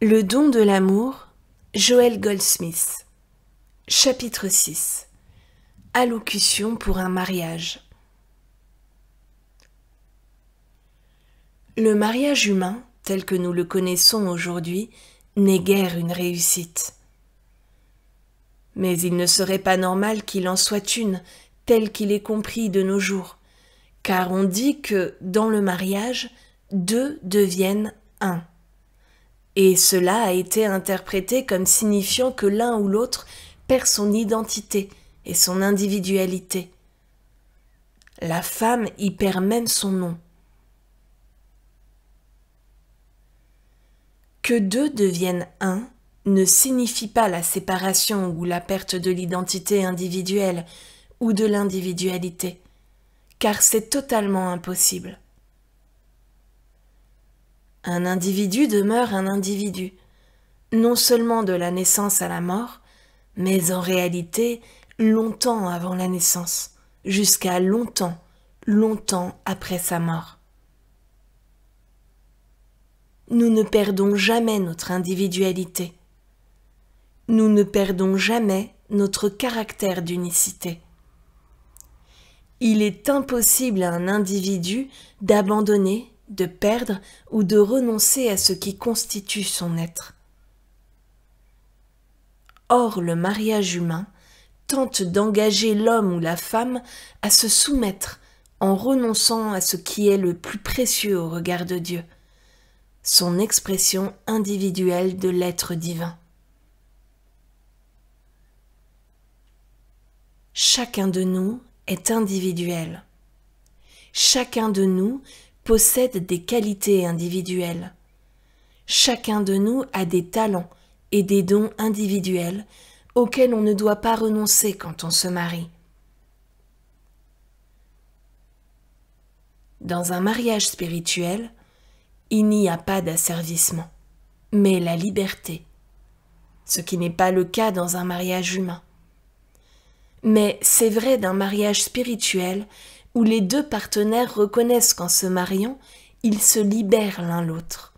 Le don de l'amour, Joël Goldsmith. Chapitre 6 Allocution pour un mariage. Le mariage humain, tel que nous le connaissons aujourd'hui, n'est guère une réussite. Mais il ne serait pas normal qu'il en soit une, telle qu'il est compris de nos jours, car on dit que, dans le mariage, deux deviennent un et cela a été interprété comme signifiant que l'un ou l'autre perd son identité et son individualité. La femme y perd même son nom. Que deux deviennent un ne signifie pas la séparation ou la perte de l'identité individuelle ou de l'individualité, car c'est totalement impossible. Un individu demeure un individu, non seulement de la naissance à la mort, mais en réalité longtemps avant la naissance, jusqu'à longtemps, longtemps après sa mort. Nous ne perdons jamais notre individualité. Nous ne perdons jamais notre caractère d'unicité. Il est impossible à un individu d'abandonner de perdre ou de renoncer à ce qui constitue son être. Or, le mariage humain tente d'engager l'homme ou la femme à se soumettre en renonçant à ce qui est le plus précieux au regard de Dieu, son expression individuelle de l'être divin. Chacun de nous est individuel. Chacun de nous possède des qualités individuelles. Chacun de nous a des talents et des dons individuels auxquels on ne doit pas renoncer quand on se marie. Dans un mariage spirituel, il n'y a pas d'asservissement, mais la liberté, ce qui n'est pas le cas dans un mariage humain. Mais c'est vrai d'un mariage spirituel où les deux partenaires reconnaissent qu'en se mariant, ils se libèrent l'un l'autre.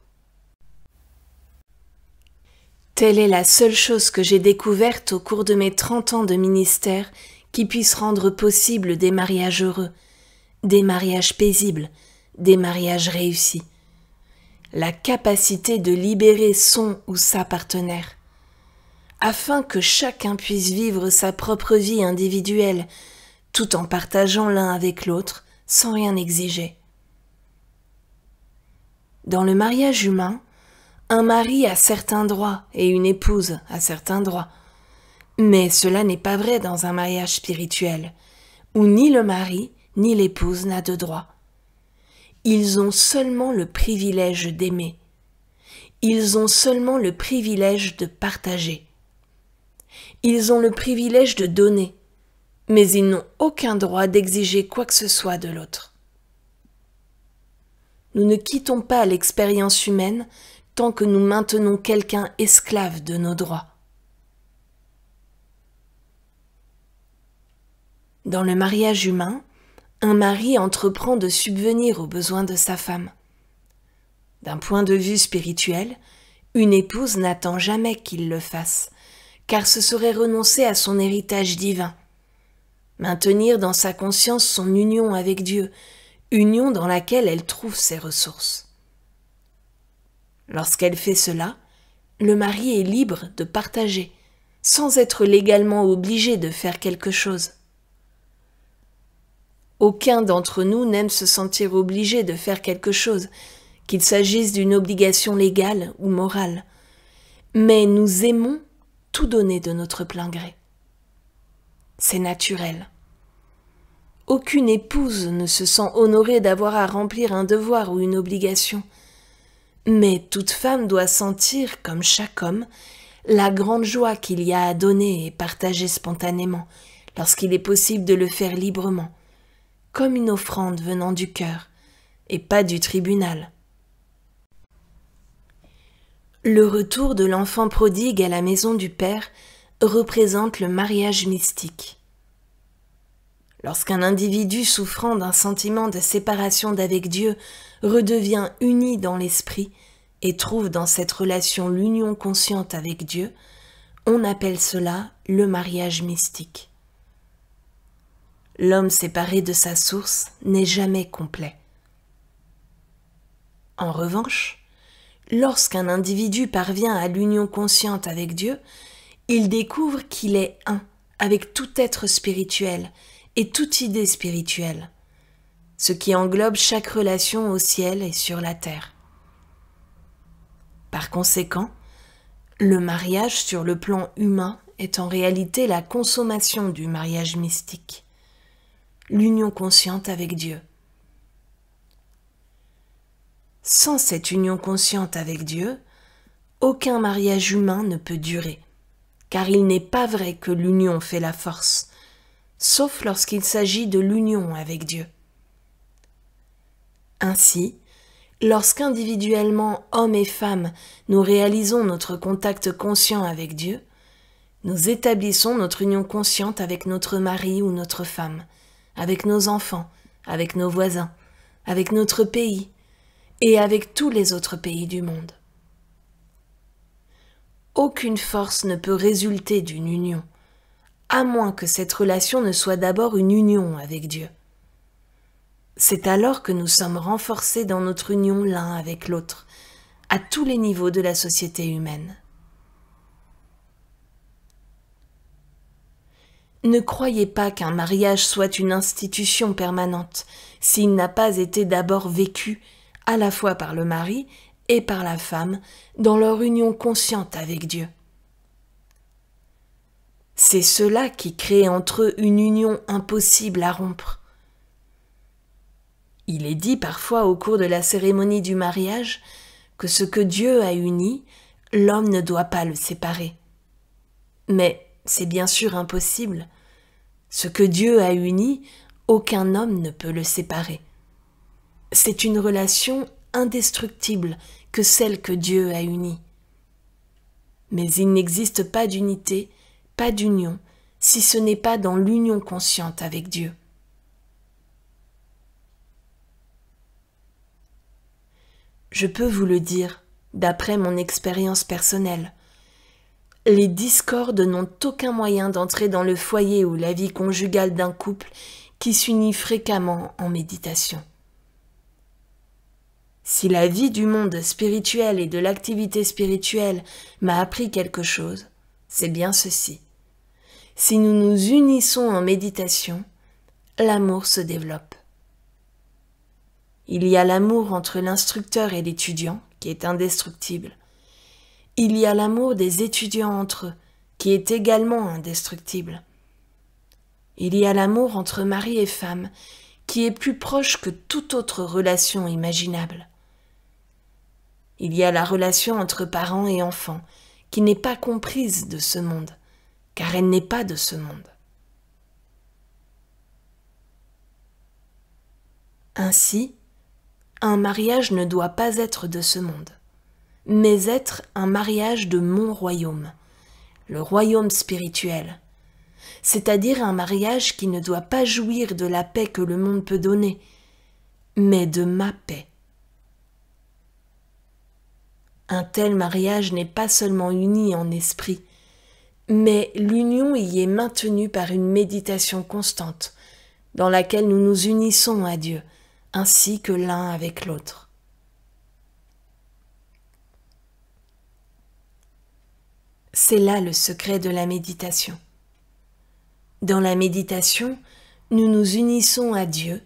Telle est la seule chose que j'ai découverte au cours de mes 30 ans de ministère qui puisse rendre possible des mariages heureux, des mariages paisibles, des mariages réussis. La capacité de libérer son ou sa partenaire. Afin que chacun puisse vivre sa propre vie individuelle, tout en partageant l'un avec l'autre, sans rien exiger. Dans le mariage humain, un mari a certains droits et une épouse a certains droits. Mais cela n'est pas vrai dans un mariage spirituel, où ni le mari ni l'épouse n'a de droits. Ils ont seulement le privilège d'aimer. Ils ont seulement le privilège de partager. Ils ont le privilège de donner, mais ils n'ont aucun droit d'exiger quoi que ce soit de l'autre. Nous ne quittons pas l'expérience humaine tant que nous maintenons quelqu'un esclave de nos droits. Dans le mariage humain, un mari entreprend de subvenir aux besoins de sa femme. D'un point de vue spirituel, une épouse n'attend jamais qu'il le fasse, car ce serait renoncer à son héritage divin maintenir dans sa conscience son union avec Dieu, union dans laquelle elle trouve ses ressources. Lorsqu'elle fait cela, le mari est libre de partager, sans être légalement obligé de faire quelque chose. Aucun d'entre nous n'aime se sentir obligé de faire quelque chose, qu'il s'agisse d'une obligation légale ou morale, mais nous aimons tout donner de notre plein gré. C'est naturel. Aucune épouse ne se sent honorée d'avoir à remplir un devoir ou une obligation. Mais toute femme doit sentir, comme chaque homme, la grande joie qu'il y a à donner et partager spontanément, lorsqu'il est possible de le faire librement, comme une offrande venant du cœur, et pas du tribunal. Le retour de l'enfant prodigue à la maison du Père représente le mariage mystique. Lorsqu'un individu souffrant d'un sentiment de séparation d'avec Dieu redevient uni dans l'esprit et trouve dans cette relation l'union consciente avec Dieu, on appelle cela le mariage mystique. L'homme séparé de sa source n'est jamais complet. En revanche, lorsqu'un individu parvient à l'union consciente avec Dieu, il découvre qu'il est un avec tout être spirituel et toute idée spirituelle, ce qui englobe chaque relation au ciel et sur la terre. Par conséquent, le mariage sur le plan humain est en réalité la consommation du mariage mystique, l'union consciente avec Dieu. Sans cette union consciente avec Dieu, aucun mariage humain ne peut durer, car il n'est pas vrai que l'union fait la force, sauf lorsqu'il s'agit de l'union avec Dieu. Ainsi, lorsqu'individuellement, hommes et femmes, nous réalisons notre contact conscient avec Dieu, nous établissons notre union consciente avec notre mari ou notre femme, avec nos enfants, avec nos voisins, avec notre pays et avec tous les autres pays du monde. Aucune force ne peut résulter d'une union, à moins que cette relation ne soit d'abord une union avec Dieu. C'est alors que nous sommes renforcés dans notre union l'un avec l'autre, à tous les niveaux de la société humaine. Ne croyez pas qu'un mariage soit une institution permanente s'il n'a pas été d'abord vécu à la fois par le mari et par la femme dans leur union consciente avec Dieu. C'est cela qui crée entre eux une union impossible à rompre. Il est dit parfois au cours de la cérémonie du mariage que ce que Dieu a uni, l'homme ne doit pas le séparer. Mais c'est bien sûr impossible. Ce que Dieu a uni, aucun homme ne peut le séparer. C'est une relation indestructible que celle que Dieu a unie. Mais il n'existe pas d'unité d'union si ce n'est pas dans l'union consciente avec Dieu. Je peux vous le dire, d'après mon expérience personnelle, les discordes n'ont aucun moyen d'entrer dans le foyer ou la vie conjugale d'un couple qui s'unit fréquemment en méditation. Si la vie du monde spirituel et de l'activité spirituelle m'a appris quelque chose, c'est bien ceci si nous nous unissons en méditation, l'amour se développe. Il y a l'amour entre l'instructeur et l'étudiant, qui est indestructible. Il y a l'amour des étudiants entre eux, qui est également indestructible. Il y a l'amour entre mari et femme, qui est plus proche que toute autre relation imaginable. Il y a la relation entre parents et enfants, qui n'est pas comprise de ce monde car elle n'est pas de ce monde. Ainsi, un mariage ne doit pas être de ce monde, mais être un mariage de mon royaume, le royaume spirituel, c'est-à-dire un mariage qui ne doit pas jouir de la paix que le monde peut donner, mais de ma paix. Un tel mariage n'est pas seulement uni en esprit, mais l'union y est maintenue par une méditation constante, dans laquelle nous nous unissons à Dieu, ainsi que l'un avec l'autre. C'est là le secret de la méditation. Dans la méditation, nous nous unissons à Dieu,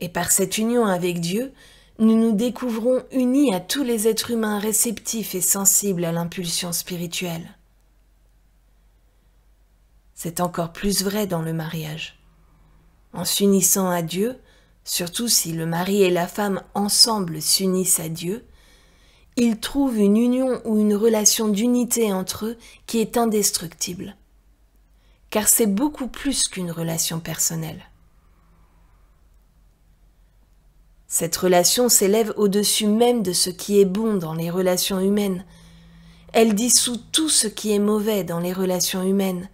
et par cette union avec Dieu, nous nous découvrons unis à tous les êtres humains réceptifs et sensibles à l'impulsion spirituelle. C'est encore plus vrai dans le mariage. En s'unissant à Dieu, surtout si le mari et la femme ensemble s'unissent à Dieu, ils trouvent une union ou une relation d'unité entre eux qui est indestructible. Car c'est beaucoup plus qu'une relation personnelle. Cette relation s'élève au-dessus même de ce qui est bon dans les relations humaines. Elle dissout tout ce qui est mauvais dans les relations humaines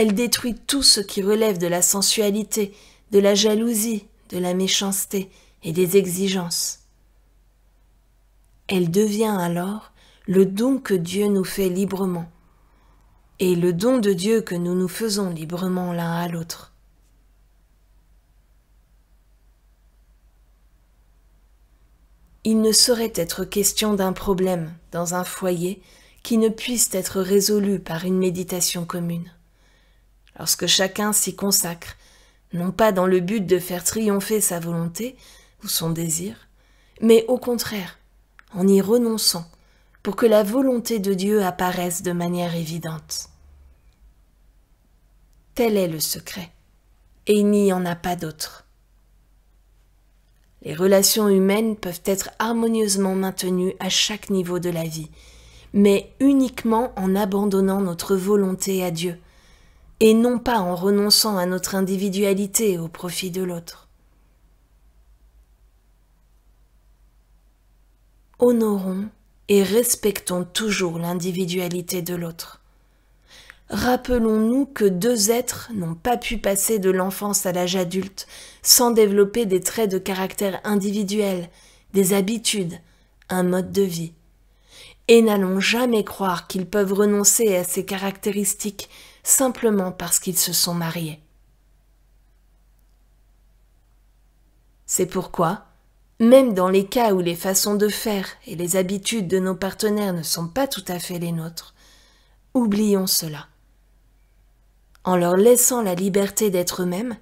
elle détruit tout ce qui relève de la sensualité, de la jalousie, de la méchanceté et des exigences. Elle devient alors le don que Dieu nous fait librement, et le don de Dieu que nous nous faisons librement l'un à l'autre. Il ne saurait être question d'un problème dans un foyer qui ne puisse être résolu par une méditation commune lorsque chacun s'y consacre, non pas dans le but de faire triompher sa volonté ou son désir, mais au contraire, en y renonçant, pour que la volonté de Dieu apparaisse de manière évidente. Tel est le secret, et il n'y en a pas d'autre. Les relations humaines peuvent être harmonieusement maintenues à chaque niveau de la vie, mais uniquement en abandonnant notre volonté à Dieu, et non pas en renonçant à notre individualité au profit de l'autre. Honorons et respectons toujours l'individualité de l'autre. Rappelons-nous que deux êtres n'ont pas pu passer de l'enfance à l'âge adulte sans développer des traits de caractère individuel, des habitudes, un mode de vie. Et n'allons jamais croire qu'ils peuvent renoncer à ces caractéristiques simplement parce qu'ils se sont mariés. C'est pourquoi, même dans les cas où les façons de faire et les habitudes de nos partenaires ne sont pas tout à fait les nôtres, oublions cela. En leur laissant la liberté d'être eux-mêmes,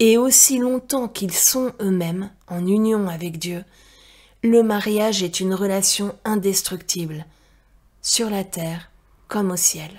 et aussi longtemps qu'ils sont eux-mêmes en union avec Dieu, le mariage est une relation indestructible, sur la terre comme au ciel.